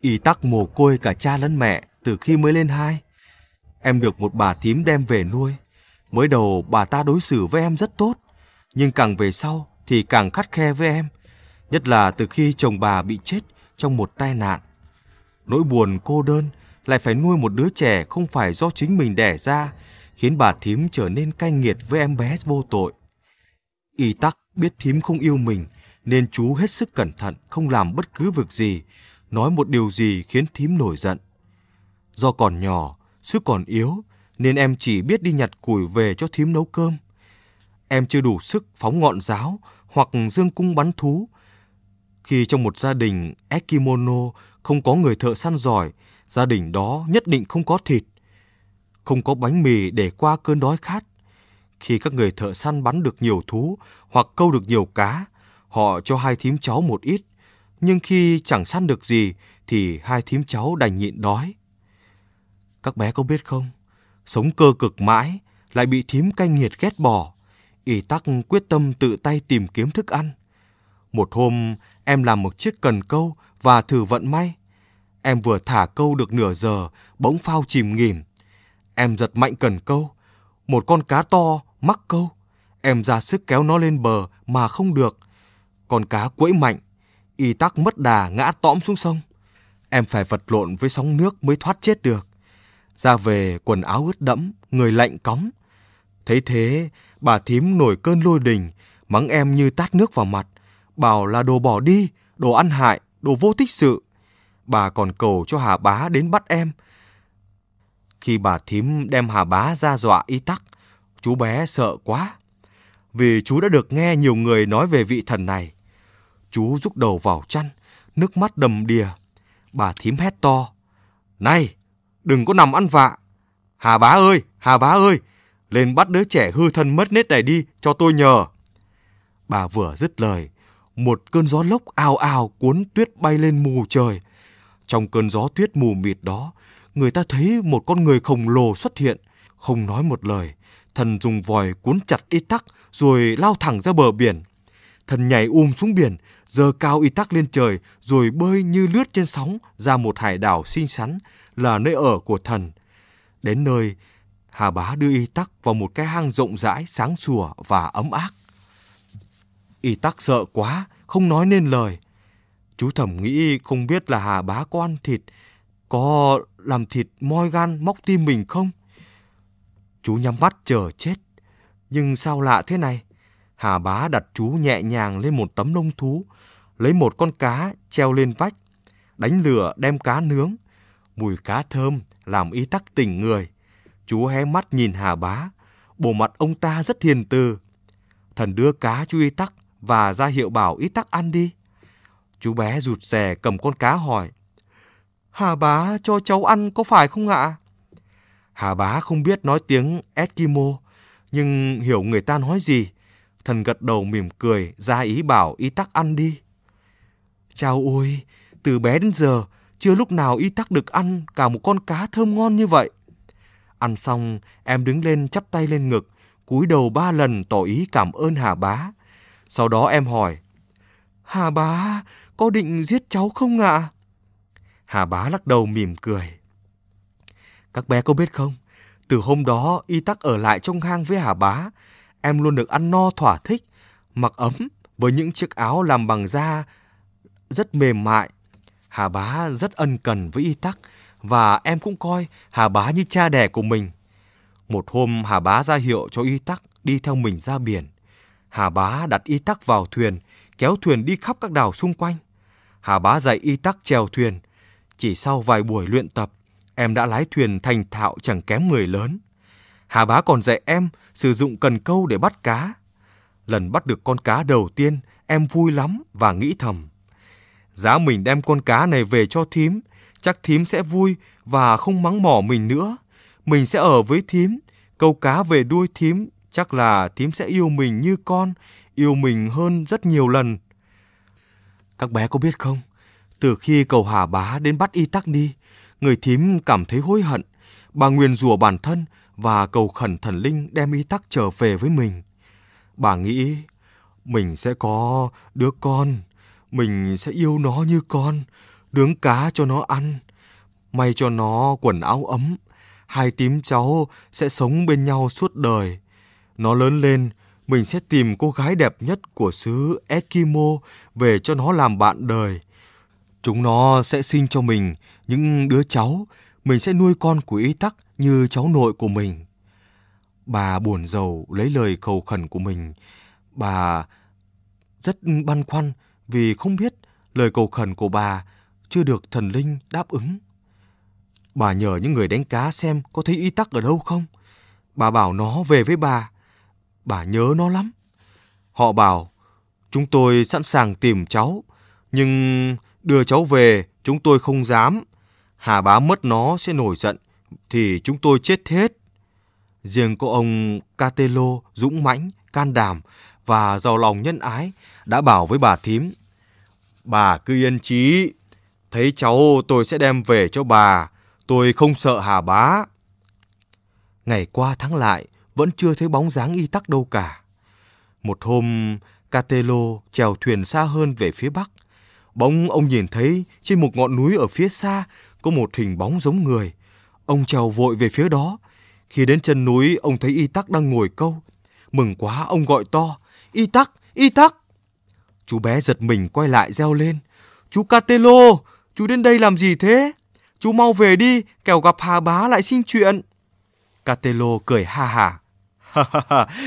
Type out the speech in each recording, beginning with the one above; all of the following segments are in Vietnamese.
Y tắc mồ côi cả cha lẫn mẹ từ khi mới lên hai. Em được một bà thím đem về nuôi. Mới đầu bà ta đối xử với em rất tốt, nhưng càng về sau thì càng khắt khe với em. Nhất là từ khi chồng bà bị chết trong một tai nạn. Nỗi buồn cô đơn lại phải nuôi một đứa trẻ không phải do chính mình đẻ ra, khiến bà thím trở nên cay nghiệt với em bé vô tội. Y tắc biết thím không yêu mình, nên chú hết sức cẩn thận, không làm bất cứ việc gì, nói một điều gì khiến thím nổi giận. Do còn nhỏ, sức còn yếu, nên em chỉ biết đi nhặt củi về cho thím nấu cơm. Em chưa đủ sức phóng ngọn giáo hoặc dương cung bắn thú. Khi trong một gia đình Ekimono không có người thợ săn giỏi, gia đình đó nhất định không có thịt, không có bánh mì để qua cơn đói khát. Khi các người thợ săn bắn được nhiều thú hoặc câu được nhiều cá, họ cho hai thím cháu một ít – nhưng khi chẳng săn được gì thì hai thím cháu đành nhịn đói. Các bé có biết không, sống cơ cực mãi lại bị thím cay nghiệt ghét bỏ, y tắc quyết tâm tự tay tìm kiếm thức ăn. Một hôm, em làm một chiếc cần câu và thử vận may. Em vừa thả câu được nửa giờ, bỗng phao chìm nghỉm. Em giật mạnh cần câu, một con cá to mắc câu. Em ra sức kéo nó lên bờ mà không được. Con cá quẫy mạnh, y tắc mất đà ngã tõm xuống sông. Em phải vật lộn với sóng nước mới thoát chết được. Ra về quần áo ướt đẫm, người lạnh cóng. Thấy thế, bà thím nổi cơn lôi đình, mắng em như tát nước vào mặt, bảo là đồ bỏ đi, đồ ăn hại, đồ vô tích sự. Bà còn cầu cho Hà Bá đến bắt em. Khi bà thím đem Hà Bá ra dọa y tắc, chú bé sợ quá. Vì chú đã được nghe nhiều người nói về vị thần này. Chú rút đầu vào chăn, nước mắt đầm đìa. Bà thím hét to. Này, đừng có nằm ăn vạ. Hà bá ơi, Hà bá ơi, lên bắt đứa trẻ hư thân mất nết này đi cho tôi nhờ. Bà vừa dứt lời, một cơn gió lốc ào ào cuốn tuyết bay lên mù trời. Trong cơn gió tuyết mù mịt đó, người ta thấy một con người khổng lồ xuất hiện. Không nói một lời, thần dùng vòi cuốn chặt y tắc rồi lao thẳng ra bờ biển thần nhảy um xuống biển, giơ cao y tắc lên trời rồi bơi như lướt trên sóng ra một hải đảo xinh xắn là nơi ở của thần. Đến nơi, Hà Bá đưa y tắc vào một cái hang rộng rãi, sáng sủa và ấm áp. Y tắc sợ quá, không nói nên lời. Chú thẩm nghĩ không biết là Hà Bá có ăn thịt, có làm thịt moi gan móc tim mình không? Chú nhắm mắt chờ chết. Nhưng sao lạ thế này? Hà bá đặt chú nhẹ nhàng lên một tấm lông thú, lấy một con cá treo lên vách, đánh lửa đem cá nướng. Mùi cá thơm làm Y tắc tỉnh người. Chú hé mắt nhìn Hà bá, bộ mặt ông ta rất hiền từ. Thần đưa cá chú y tắc và ra hiệu bảo y tắc ăn đi. Chú bé rụt rè cầm con cá hỏi. Hà bá cho cháu ăn có phải không ạ? Hà bá không biết nói tiếng Eskimo, nhưng hiểu người ta nói gì. Thần gật đầu mỉm cười, ra ý bảo y tắc ăn đi. Chào ôi, từ bé đến giờ, chưa lúc nào y tắc được ăn cả một con cá thơm ngon như vậy. Ăn xong, em đứng lên chắp tay lên ngực, cúi đầu ba lần tỏ ý cảm ơn Hà Bá. Sau đó em hỏi, Hà Bá, có định giết cháu không ạ? Hà Bá lắc đầu mỉm cười. Các bé có biết không, từ hôm đó y tắc ở lại trong hang với Hà Bá, em luôn được ăn no thỏa thích, mặc ấm với những chiếc áo làm bằng da rất mềm mại. Hà bá rất ân cần với y tắc và em cũng coi Hà bá như cha đẻ của mình. Một hôm Hà bá ra hiệu cho y tắc đi theo mình ra biển. Hà bá đặt y tắc vào thuyền, kéo thuyền đi khắp các đảo xung quanh. Hà bá dạy y tắc chèo thuyền. Chỉ sau vài buổi luyện tập, em đã lái thuyền thành thạo chẳng kém người lớn. Hà bá còn dạy em sử dụng cần câu để bắt cá. Lần bắt được con cá đầu tiên, em vui lắm và nghĩ thầm. Giá mình đem con cá này về cho thím, chắc thím sẽ vui và không mắng mỏ mình nữa. Mình sẽ ở với thím, câu cá về đuôi thím, chắc là thím sẽ yêu mình như con, yêu mình hơn rất nhiều lần. Các bé có biết không, từ khi cầu Hà Bá đến bắt Y Tắc đi, người thím cảm thấy hối hận. Bà nguyền rủa bản thân và cầu khẩn thần linh đem y tắc trở về với mình. Bà nghĩ mình sẽ có đứa con, mình sẽ yêu nó như con, nướng cá cho nó ăn, may cho nó quần áo ấm. Hai tím cháu sẽ sống bên nhau suốt đời. Nó lớn lên, mình sẽ tìm cô gái đẹp nhất của xứ Eskimo về cho nó làm bạn đời. Chúng nó sẽ sinh cho mình những đứa cháu mình sẽ nuôi con của y tắc như cháu nội của mình. Bà buồn giàu lấy lời cầu khẩn của mình. Bà rất băn khoăn vì không biết lời cầu khẩn của bà chưa được thần linh đáp ứng. Bà nhờ những người đánh cá xem có thấy y tắc ở đâu không. Bà bảo nó về với bà. Bà nhớ nó lắm. Họ bảo, chúng tôi sẵn sàng tìm cháu, nhưng đưa cháu về chúng tôi không dám Hà bá mất nó sẽ nổi giận, thì chúng tôi chết hết. Riêng có ông Catelo dũng mãnh, can đảm và giàu lòng nhân ái đã bảo với bà thím. Bà cứ yên trí, thấy cháu tôi sẽ đem về cho bà, tôi không sợ hà bá. Ngày qua tháng lại, vẫn chưa thấy bóng dáng y tắc đâu cả. Một hôm, Catelo trèo thuyền xa hơn về phía bắc, Bỗng ông nhìn thấy trên một ngọn núi ở phía xa có một hình bóng giống người. Ông trèo vội về phía đó. Khi đến chân núi, ông thấy Y Tắc đang ngồi câu. Mừng quá, ông gọi to. Y Tắc! Y Tắc! Chú bé giật mình quay lại reo lên. Chú Catelo! Chú đến đây làm gì thế? Chú mau về đi, kẻo gặp Hà Bá lại xin chuyện. Catelo cười ha hả.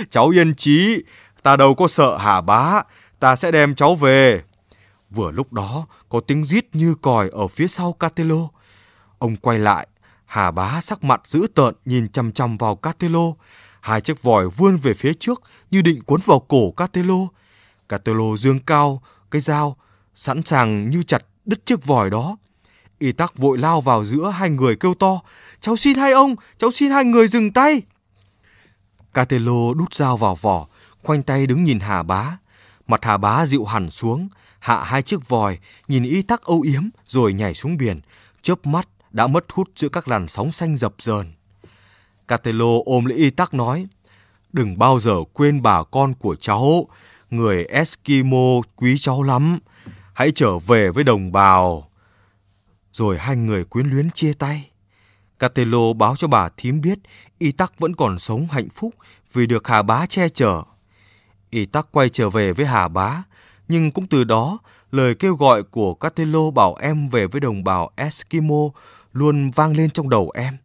Cháu yên chí, ta đâu có sợ Hà Bá, ta sẽ đem cháu về. Vừa lúc đó, có tiếng rít như còi ở phía sau Catello. Ông quay lại, Hà bá sắc mặt dữ tợn nhìn chằm chằm vào Catello. Hai chiếc vòi vươn về phía trước như định cuốn vào cổ Catello. Catello dương cao, cái dao, sẵn sàng như chặt đứt chiếc vòi đó. Y tắc vội lao vào giữa hai người kêu to, cháu xin hai ông, cháu xin hai người dừng tay. Catello đút dao vào vỏ, khoanh tay đứng nhìn Hà bá. Mặt Hà bá dịu hẳn xuống, hạ hai chiếc vòi, nhìn y tắc âu yếm rồi nhảy xuống biển, chớp mắt đã mất hút giữa các làn sóng xanh dập dờn. Catello ôm lấy y tắc nói, đừng bao giờ quên bà con của cháu, người Eskimo quý cháu lắm, hãy trở về với đồng bào. Rồi hai người quyến luyến chia tay. Catello báo cho bà thím biết y tắc vẫn còn sống hạnh phúc vì được hà bá che chở. Y tắc quay trở về với hà bá, nhưng cũng từ đó, lời kêu gọi của Catello bảo em về với đồng bào Eskimo luôn vang lên trong đầu em.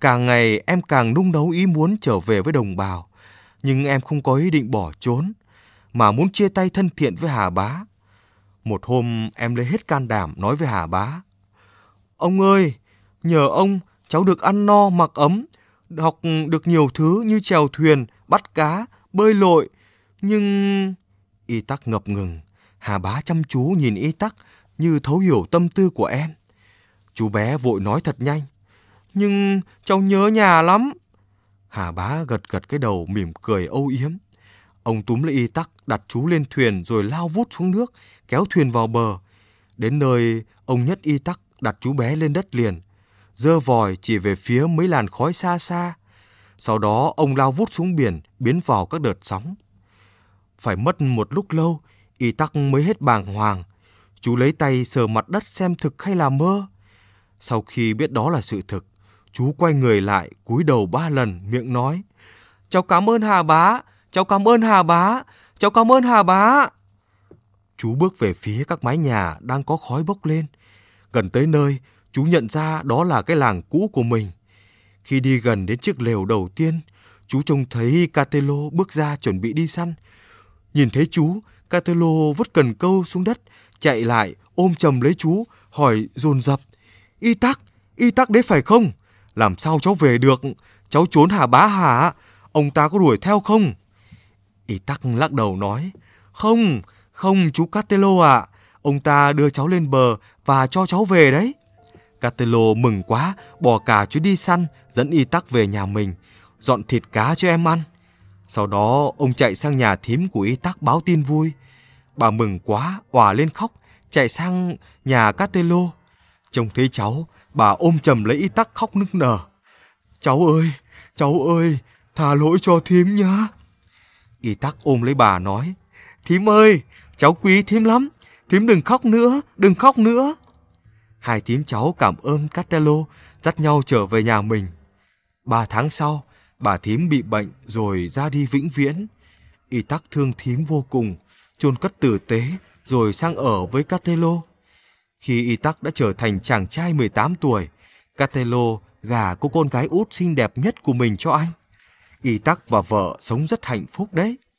Càng ngày em càng nung nấu ý muốn trở về với đồng bào, nhưng em không có ý định bỏ trốn, mà muốn chia tay thân thiện với Hà Bá. Một hôm em lấy hết can đảm nói với Hà Bá. Ông ơi, nhờ ông cháu được ăn no mặc ấm, học được nhiều thứ như trèo thuyền, bắt cá, bơi lội. Nhưng... Y tắc ngập ngừng, Hà bá chăm chú nhìn y tắc như thấu hiểu tâm tư của em. Chú bé vội nói thật nhanh. Nhưng cháu nhớ nhà lắm. Hà bá gật gật cái đầu mỉm cười âu yếm. Ông túm lấy y tắc đặt chú lên thuyền rồi lao vút xuống nước, kéo thuyền vào bờ. Đến nơi, ông nhất y tắc đặt chú bé lên đất liền, dơ vòi chỉ về phía mấy làn khói xa xa. Sau đó ông lao vút xuống biển, biến vào các đợt sóng. Phải mất một lúc lâu Y tắc mới hết bàng hoàng. Chú lấy tay sờ mặt đất xem thực hay là mơ. Sau khi biết đó là sự thực, chú quay người lại cúi đầu ba lần miệng nói cháu cảm ơn hà bá cháu cảm ơn hà bá cháu cảm ơn hà bá chú bước về phía các mái nhà đang có khói bốc lên gần tới nơi chú nhận ra đó là cái làng cũ của mình khi đi gần đến chiếc lều đầu tiên chú trông thấy catello bước ra chuẩn bị đi săn Nhìn thấy chú, Catalo vứt cần câu xuống đất, chạy lại, ôm chầm lấy chú, hỏi dồn dập. Y tắc, y tắc đấy phải không? Làm sao cháu về được? Cháu trốn hà bá hả? Ông ta có đuổi theo không? Y tắc lắc đầu nói. Không, không chú Catalo ạ. Ông ta đưa cháu lên bờ và cho cháu về đấy. Catalo mừng quá, bỏ cả chú đi săn, dẫn Y tắc về nhà mình. Dọn thịt cá cho em ăn. Sau đó ông chạy sang nhà thím của y tắc báo tin vui. Bà mừng quá, òa lên khóc, chạy sang nhà Catello. Trông thấy cháu, bà ôm chầm lấy y tắc khóc nức nở. Cháu ơi, cháu ơi, tha lỗi cho thím nhá. Y tắc ôm lấy bà nói, thím ơi, cháu quý thím lắm, thím đừng khóc nữa, đừng khóc nữa. Hai thím cháu cảm ơn Catello, dắt nhau trở về nhà mình. Ba tháng sau, bà thím bị bệnh rồi ra đi vĩnh viễn. Y tắc thương thím vô cùng, chôn cất tử tế rồi sang ở với Catello. Khi Y tắc đã trở thành chàng trai 18 tuổi, Catello gả cô con gái út xinh đẹp nhất của mình cho anh. Y tắc và vợ sống rất hạnh phúc đấy.